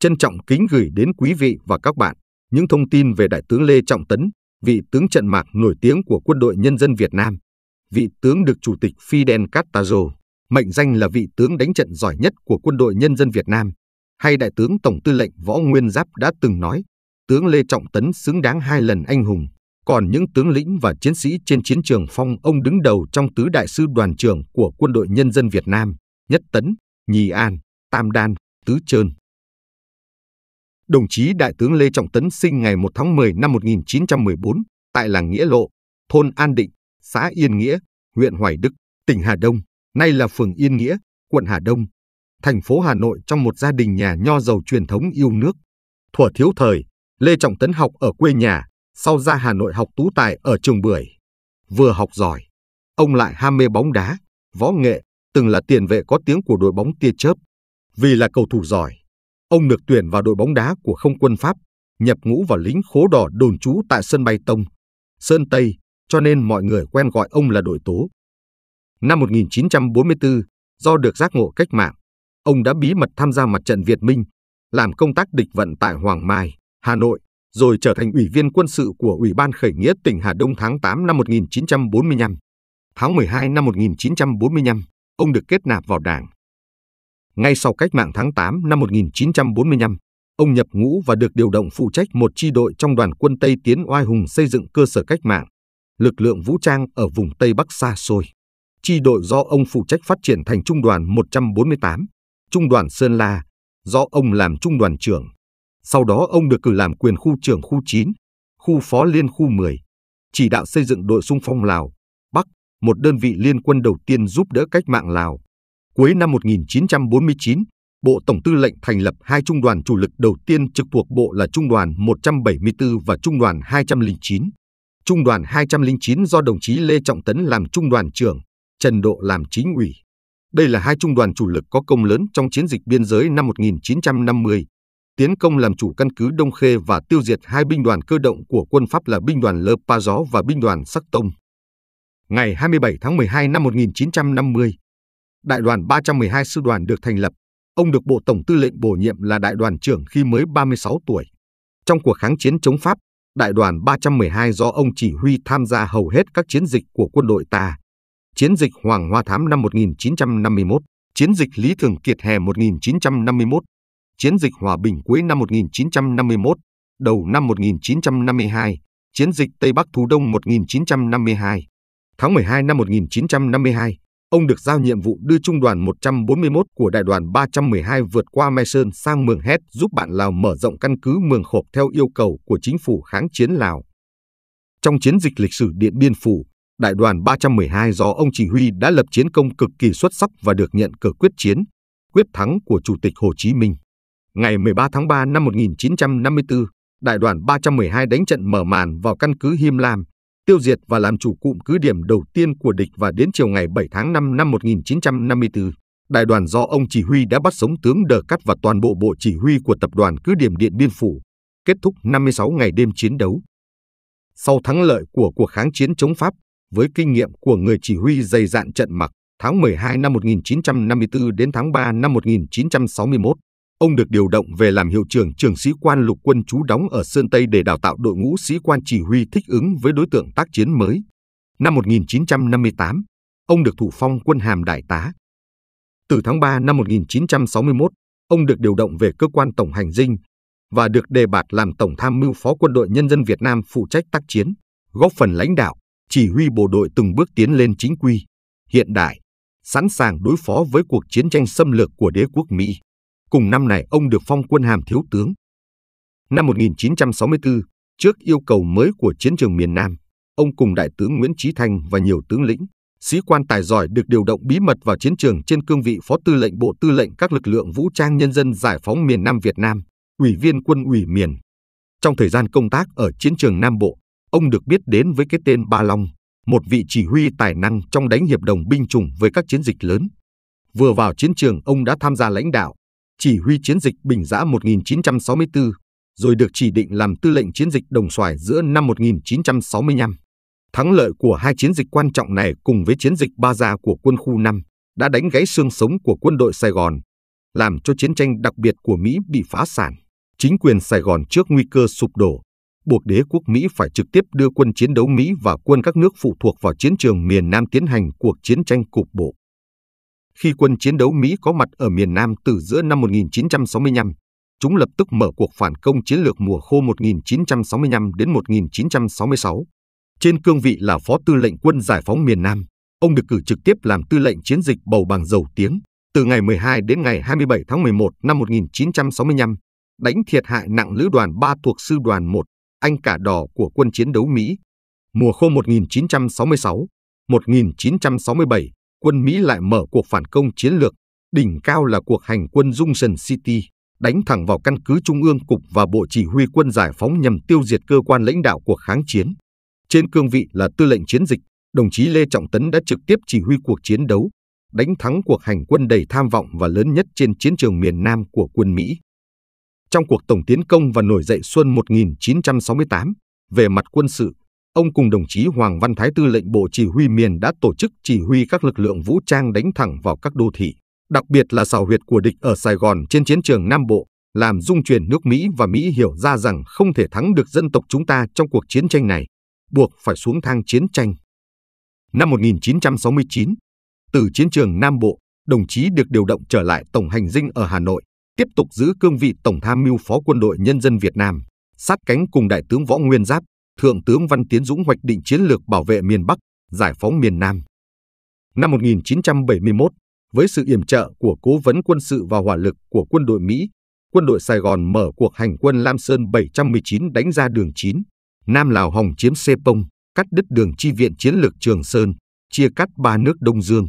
Trân trọng kính gửi đến quý vị và các bạn những thông tin về Đại tướng Lê Trọng Tấn, vị tướng trận mạc nổi tiếng của quân đội nhân dân Việt Nam. Vị tướng được Chủ tịch Fidel Castro mệnh danh là vị tướng đánh trận giỏi nhất của quân đội nhân dân Việt Nam, hay Đại tướng Tổng tư lệnh Võ Nguyên Giáp đã từng nói, tướng Lê Trọng Tấn xứng đáng hai lần anh hùng, còn những tướng lĩnh và chiến sĩ trên chiến trường phong ông đứng đầu trong tứ đại sư đoàn trưởng của quân đội nhân dân Việt Nam, nhất Tấn, Nhì An, Tam Đan, Tứ Trơn đồng chí Đại tướng Lê Trọng Tấn sinh ngày 1 tháng 10 năm 1914 tại làng Nghĩa Lộ, thôn An Định, xã Yên Nghĩa, huyện Hoài Đức, tỉnh Hà Đông, nay là phường Yên Nghĩa, quận Hà Đông, thành phố Hà Nội trong một gia đình nhà nho giàu truyền thống yêu nước. Thuở thiếu thời, Lê Trọng Tấn học ở quê nhà, sau ra Hà Nội học tú tài ở trường Bưởi. Vừa học giỏi, ông lại ham mê bóng đá, võ nghệ, từng là tiền vệ có tiếng của đội bóng tia chớp. Vì là cầu thủ giỏi, Ông được tuyển vào đội bóng đá của không quân Pháp, nhập ngũ vào lính khố đỏ đồn trú tại sân bay Tông, Sơn Tây, cho nên mọi người quen gọi ông là đội tố. Năm 1944, do được giác ngộ cách mạng, ông đã bí mật tham gia mặt trận Việt Minh, làm công tác địch vận tại Hoàng Mai, Hà Nội, rồi trở thành ủy viên quân sự của Ủy ban khởi nghĩa tỉnh Hà Đông tháng 8 năm 1945. Tháng 12 năm 1945, ông được kết nạp vào Đảng. Ngay sau cách mạng tháng 8 năm 1945, ông nhập ngũ và được điều động phụ trách một chi đội trong đoàn quân Tây tiến oai hùng xây dựng cơ sở cách mạng, lực lượng vũ trang ở vùng Tây Bắc xa xôi. Chi đội do ông phụ trách phát triển thành trung đoàn 148, trung đoàn Sơn La, do ông làm trung đoàn trưởng. Sau đó ông được cử làm quyền khu trưởng khu 9, khu phó liên khu 10, chỉ đạo xây dựng đội xung phong Lào, Bắc, một đơn vị liên quân đầu tiên giúp đỡ cách mạng Lào. Cuối năm 1949, Bộ Tổng tư lệnh thành lập hai trung đoàn chủ lực đầu tiên trực thuộc bộ là Trung đoàn 174 và Trung đoàn 209. Trung đoàn 209 do đồng chí Lê Trọng Tấn làm trung đoàn trưởng, Trần Độ làm chính ủy. Đây là hai trung đoàn chủ lực có công lớn trong chiến dịch biên giới năm 1950, tiến công làm chủ căn cứ Đông Khê và tiêu diệt hai binh đoàn cơ động của quân Pháp là binh đoàn Lơ Pa Gió và binh đoàn Sắc Tông. Ngày 27 tháng 12 năm 1950, Đại đoàn 312 sư đoàn được thành lập, ông được Bộ Tổng tư lệnh bổ nhiệm là đại đoàn trưởng khi mới 36 tuổi. Trong cuộc kháng chiến chống Pháp, đại đoàn 312 do ông chỉ huy tham gia hầu hết các chiến dịch của quân đội ta. Chiến dịch Hoàng Hoa Thám năm 1951, chiến dịch Lý Thường Kiệt hè 1951, chiến dịch Hòa Bình cuối năm 1951, đầu năm 1952, chiến dịch Tây Bắc Thu Đông 1952. Tháng 12 năm 1952, ông được giao nhiệm vụ đưa trung đoàn 141 của đại đoàn 312 vượt qua Mai Sơn sang Mường Hét giúp bạn Lào mở rộng căn cứ Mường Khộp theo yêu cầu của chính phủ kháng chiến Lào. Trong chiến dịch lịch sử Điện Biên Phủ, đại đoàn 312 do ông chỉ huy đã lập chiến công cực kỳ xuất sắc và được nhận cờ quyết chiến, quyết thắng của Chủ tịch Hồ Chí Minh. Ngày 13 tháng 3 năm 1954, đại đoàn 312 đánh trận mở màn vào căn cứ Him Lam, tiêu diệt và làm chủ cụm cứ điểm đầu tiên của địch và đến chiều ngày 7 tháng 5 năm 1954, đại đoàn do ông chỉ huy đã bắt sống tướng Đờ Cắt và toàn bộ bộ chỉ huy của tập đoàn cứ điểm Điện Biên Phủ, kết thúc 56 ngày đêm chiến đấu. Sau thắng lợi của cuộc kháng chiến chống Pháp, với kinh nghiệm của người chỉ huy dày dạn trận mặc, tháng 12 năm 1954 đến tháng 3 năm 1961, Ông được điều động về làm hiệu trưởng trường sĩ quan lục quân trú đóng ở Sơn Tây để đào tạo đội ngũ sĩ quan chỉ huy thích ứng với đối tượng tác chiến mới. Năm 1958, ông được thụ phong quân hàm đại tá. Từ tháng 3 năm 1961, ông được điều động về cơ quan tổng hành dinh và được đề bạt làm tổng tham mưu phó quân đội nhân dân Việt Nam phụ trách tác chiến, góp phần lãnh đạo, chỉ huy bộ đội từng bước tiến lên chính quy, hiện đại, sẵn sàng đối phó với cuộc chiến tranh xâm lược của đế quốc Mỹ. Cùng năm này ông được phong quân hàm thiếu tướng. Năm 1964, trước yêu cầu mới của chiến trường miền Nam, ông cùng đại tướng Nguyễn Chí Thanh và nhiều tướng lĩnh, sĩ quan tài giỏi được điều động bí mật vào chiến trường trên cương vị Phó Tư lệnh Bộ Tư lệnh các lực lượng vũ trang nhân dân giải phóng miền Nam Việt Nam, ủy viên quân ủy miền. Trong thời gian công tác ở chiến trường Nam Bộ, ông được biết đến với cái tên Ba Long, một vị chỉ huy tài năng trong đánh hiệp đồng binh chủng với các chiến dịch lớn. Vừa vào chiến trường, ông đã tham gia lãnh đạo, chỉ huy chiến dịch Bình Giã 1964, rồi được chỉ định làm tư lệnh chiến dịch Đồng Xoài giữa năm 1965. Thắng lợi của hai chiến dịch quan trọng này cùng với chiến dịch Ba Gia của quân khu 5 đã đánh gãy xương sống của quân đội Sài Gòn, làm cho chiến tranh đặc biệt của Mỹ bị phá sản. Chính quyền Sài Gòn trước nguy cơ sụp đổ, buộc đế quốc Mỹ phải trực tiếp đưa quân chiến đấu Mỹ và quân các nước phụ thuộc vào chiến trường miền Nam tiến hành cuộc chiến tranh cục bộ. Khi quân chiến đấu Mỹ có mặt ở miền Nam từ giữa năm 1965, chúng lập tức mở cuộc phản công chiến lược mùa khô 1965 đến 1966. Trên cương vị là Phó Tư lệnh Quân Giải phóng miền Nam, ông được cử trực tiếp làm Tư lệnh chiến dịch bầu bằng dầu tiếng từ ngày 12 đến ngày 27 tháng 11 năm 1965, đánh thiệt hại nặng lữ đoàn 3 thuộc sư đoàn 1, anh cả đỏ của quân chiến đấu Mỹ. Mùa khô 1966, 1967 quân Mỹ lại mở cuộc phản công chiến lược, đỉnh cao là cuộc hành quân Junction City, đánh thẳng vào căn cứ Trung ương Cục và Bộ Chỉ huy quân giải phóng nhằm tiêu diệt cơ quan lãnh đạo cuộc kháng chiến. Trên cương vị là tư lệnh chiến dịch, đồng chí Lê Trọng Tấn đã trực tiếp chỉ huy cuộc chiến đấu, đánh thắng cuộc hành quân đầy tham vọng và lớn nhất trên chiến trường miền Nam của quân Mỹ. Trong cuộc tổng tiến công và nổi dậy xuân 1968, về mặt quân sự, ông cùng đồng chí Hoàng Văn Thái tư lệnh Bộ Chỉ huy miền đã tổ chức chỉ huy các lực lượng vũ trang đánh thẳng vào các đô thị, đặc biệt là xào huyệt của địch ở Sài Gòn trên chiến trường Nam Bộ, làm dung chuyển nước Mỹ và Mỹ hiểu ra rằng không thể thắng được dân tộc chúng ta trong cuộc chiến tranh này, buộc phải xuống thang chiến tranh. Năm 1969, từ chiến trường Nam Bộ, đồng chí được điều động trở lại Tổng hành dinh ở Hà Nội, tiếp tục giữ cương vị Tổng tham mưu Phó quân đội Nhân dân Việt Nam, sát cánh cùng Đại tướng Võ Nguyên Giáp, Thượng tướng Văn Tiến Dũng hoạch định chiến lược bảo vệ miền Bắc, giải phóng miền Nam. Năm 1971, với sự yểm trợ của cố vấn quân sự và hỏa lực của quân đội Mỹ, quân đội Sài Gòn mở cuộc hành quân Lam Sơn 719 đánh ra đường 9, Nam Lào Hồng chiếm Sê Pông, cắt đứt đường chi viện chiến lược Trường Sơn, chia cắt ba nước Đông Dương.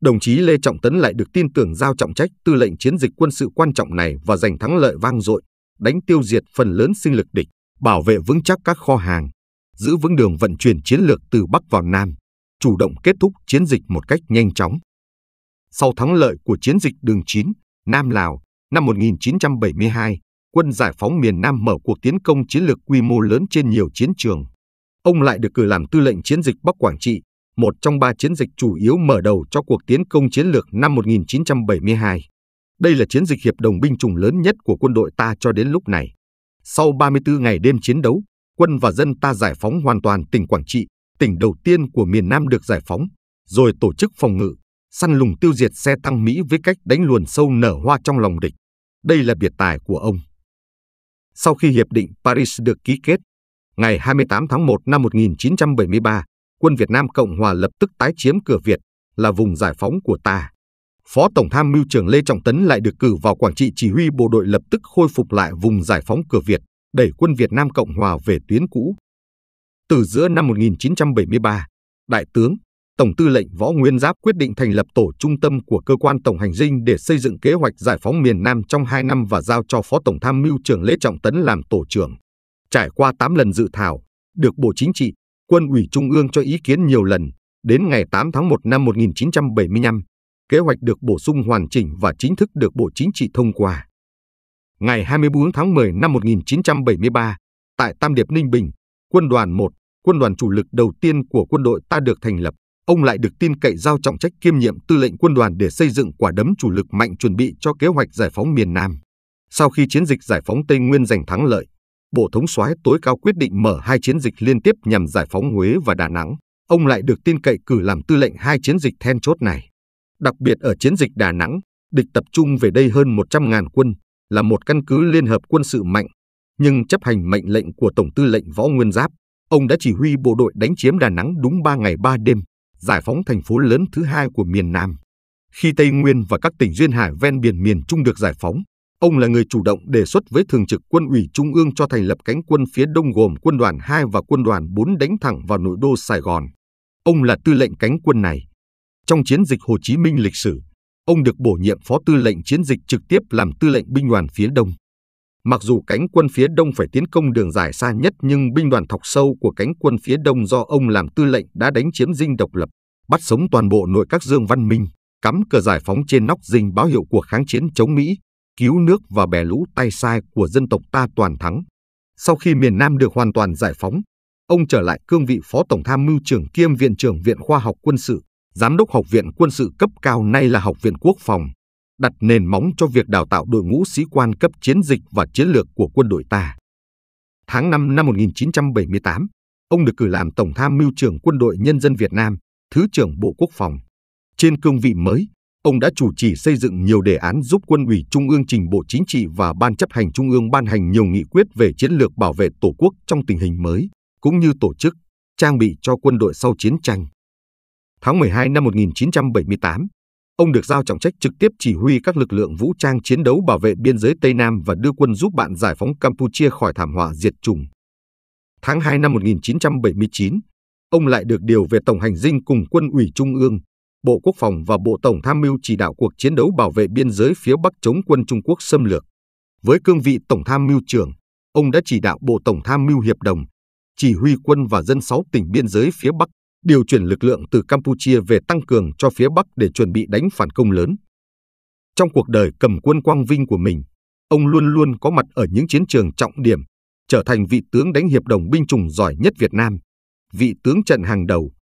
Đồng chí Lê Trọng Tấn lại được tin tưởng giao trọng trách tư lệnh chiến dịch quân sự quan trọng này và giành thắng lợi vang dội, đánh tiêu diệt phần lớn sinh lực địch bảo vệ vững chắc các kho hàng, giữ vững đường vận chuyển chiến lược từ Bắc vào Nam, chủ động kết thúc chiến dịch một cách nhanh chóng. Sau thắng lợi của chiến dịch đường 9, Nam Lào, năm 1972, quân giải phóng miền Nam mở cuộc tiến công chiến lược quy mô lớn trên nhiều chiến trường. Ông lại được cử làm tư lệnh chiến dịch Bắc Quảng Trị, một trong ba chiến dịch chủ yếu mở đầu cho cuộc tiến công chiến lược năm 1972. Đây là chiến dịch hiệp đồng binh chủng lớn nhất của quân đội ta cho đến lúc này. Sau 34 ngày đêm chiến đấu, quân và dân ta giải phóng hoàn toàn tỉnh Quảng Trị, tỉnh đầu tiên của miền Nam được giải phóng, rồi tổ chức phòng ngự, săn lùng tiêu diệt xe tăng Mỹ với cách đánh luồn sâu nở hoa trong lòng địch. Đây là biệt tài của ông. Sau khi Hiệp định Paris được ký kết, ngày 28 tháng 1 năm 1973, quân Việt Nam Cộng Hòa lập tức tái chiếm cửa Việt, là vùng giải phóng của ta. Phó Tổng tham mưu trưởng Lê Trọng Tấn lại được cử vào Quảng Trị chỉ huy bộ đội lập tức khôi phục lại vùng giải phóng cửa Việt, đẩy quân Việt Nam Cộng Hòa về tuyến cũ. Từ giữa năm 1973, Đại tướng, Tổng tư lệnh Võ Nguyên Giáp quyết định thành lập tổ trung tâm của cơ quan Tổng hành dinh để xây dựng kế hoạch giải phóng miền Nam trong 2 năm và giao cho Phó Tổng tham mưu trưởng Lê Trọng Tấn làm tổ trưởng. Trải qua 8 lần dự thảo, được Bộ Chính trị, Quân ủy Trung ương cho ý kiến nhiều lần, đến ngày 8 tháng 1 năm 1975, kế hoạch được bổ sung hoàn chỉnh và chính thức được Bộ Chính trị thông qua. Ngày 24 tháng 10 năm 1973, tại Tam Điệp Ninh Bình, quân đoàn 1, quân đoàn chủ lực đầu tiên của quân đội ta được thành lập. Ông lại được tin cậy giao trọng trách kiêm nhiệm tư lệnh quân đoàn để xây dựng quả đấm chủ lực mạnh chuẩn bị cho kế hoạch giải phóng miền Nam. Sau khi chiến dịch giải phóng Tây Nguyên giành thắng lợi, Bộ Thống soái tối cao quyết định mở hai chiến dịch liên tiếp nhằm giải phóng Huế và Đà Nẵng. Ông lại được tin cậy cử làm tư lệnh hai chiến dịch then chốt này. Đặc biệt ở chiến dịch Đà Nẵng, địch tập trung về đây hơn 100.000 quân, là một căn cứ liên hợp quân sự mạnh, nhưng chấp hành mệnh lệnh của Tổng tư lệnh Võ Nguyên Giáp, ông đã chỉ huy bộ đội đánh chiếm Đà Nẵng đúng 3 ngày 3 đêm, giải phóng thành phố lớn thứ hai của miền Nam. Khi Tây Nguyên và các tỉnh duyên hải ven biển miền Trung được giải phóng, ông là người chủ động đề xuất với Thường trực Quân ủy Trung ương cho thành lập cánh quân phía Đông gồm quân đoàn 2 và quân đoàn 4 đánh thẳng vào nội đô Sài Gòn. Ông là tư lệnh cánh quân này, trong chiến dịch Hồ Chí Minh lịch sử, ông được bổ nhiệm phó tư lệnh chiến dịch trực tiếp làm tư lệnh binh đoàn phía Đông. Mặc dù cánh quân phía Đông phải tiến công đường dài xa nhất nhưng binh đoàn thọc sâu của cánh quân phía Đông do ông làm tư lệnh đã đánh chiếm dinh độc lập, bắt sống toàn bộ nội các Dương Văn Minh, cắm cờ giải phóng trên nóc dinh báo hiệu cuộc kháng chiến chống Mỹ, cứu nước và bè lũ tay sai của dân tộc ta toàn thắng. Sau khi miền Nam được hoàn toàn giải phóng, ông trở lại cương vị phó tổng tham mưu trưởng kiêm viện trưởng Viện Khoa học Quân sự Giám đốc Học viện Quân sự cấp cao nay là Học viện Quốc phòng, đặt nền móng cho việc đào tạo đội ngũ sĩ quan cấp chiến dịch và chiến lược của quân đội ta. Tháng 5 năm 1978, ông được cử làm Tổng tham mưu trưởng Quân đội Nhân dân Việt Nam, Thứ trưởng Bộ Quốc phòng. Trên cương vị mới, ông đã chủ trì xây dựng nhiều đề án giúp Quân ủy Trung ương trình Bộ Chính trị và Ban chấp hành Trung ương ban hành nhiều nghị quyết về chiến lược bảo vệ Tổ quốc trong tình hình mới, cũng như tổ chức, trang bị cho quân đội sau chiến tranh tháng 12 năm 1978, ông được giao trọng trách trực tiếp chỉ huy các lực lượng vũ trang chiến đấu bảo vệ biên giới Tây Nam và đưa quân giúp bạn giải phóng Campuchia khỏi thảm họa diệt chủng. Tháng 2 năm 1979, ông lại được điều về Tổng hành dinh cùng quân ủy Trung ương, Bộ Quốc phòng và Bộ Tổng tham mưu chỉ đạo cuộc chiến đấu bảo vệ biên giới phía Bắc chống quân Trung Quốc xâm lược. Với cương vị Tổng tham mưu trưởng, ông đã chỉ đạo Bộ Tổng tham mưu hiệp đồng, chỉ huy quân và dân sáu tỉnh biên giới phía Bắc điều chuyển lực lượng từ Campuchia về tăng cường cho phía Bắc để chuẩn bị đánh phản công lớn. Trong cuộc đời cầm quân quang vinh của mình, ông luôn luôn có mặt ở những chiến trường trọng điểm, trở thành vị tướng đánh hiệp đồng binh chủng giỏi nhất Việt Nam, vị tướng trận hàng đầu,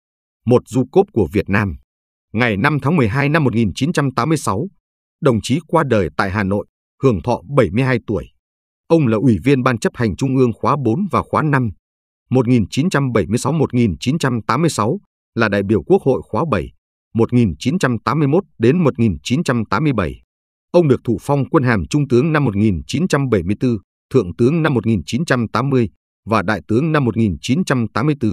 một du cốp của Việt Nam. Ngày 5 tháng 12 năm 1986, đồng chí qua đời tại Hà Nội, hưởng thọ 72 tuổi. Ông là Ủy viên Ban chấp hành Trung ương khóa 4 và khóa 5, 1976-1986 là đại biểu Quốc hội khóa 7, 1981 đến 1987. Ông được thụ phong quân hàm trung tướng năm 1974, thượng tướng năm 1980 và đại tướng năm 1984.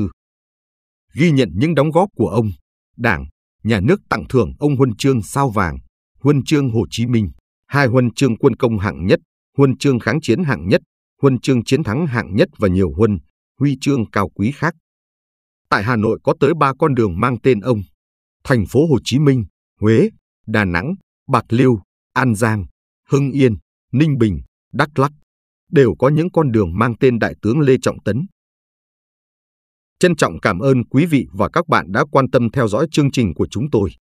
Ghi nhận những đóng góp của ông, Đảng, nhà nước tặng thưởng ông huân chương sao vàng, huân chương Hồ Chí Minh, hai huân chương quân công hạng nhất, huân chương kháng chiến hạng nhất, huân chương chiến thắng hạng nhất và nhiều huân, huy chương cao quý khác. Tại Hà Nội có tới ba con đường mang tên ông, thành phố Hồ Chí Minh, Huế, Đà Nẵng, Bạc Liêu, An Giang, Hưng Yên, Ninh Bình, Đắk lắc đều có những con đường mang tên Đại tướng Lê Trọng Tấn. Trân trọng cảm ơn quý vị và các bạn đã quan tâm theo dõi chương trình của chúng tôi.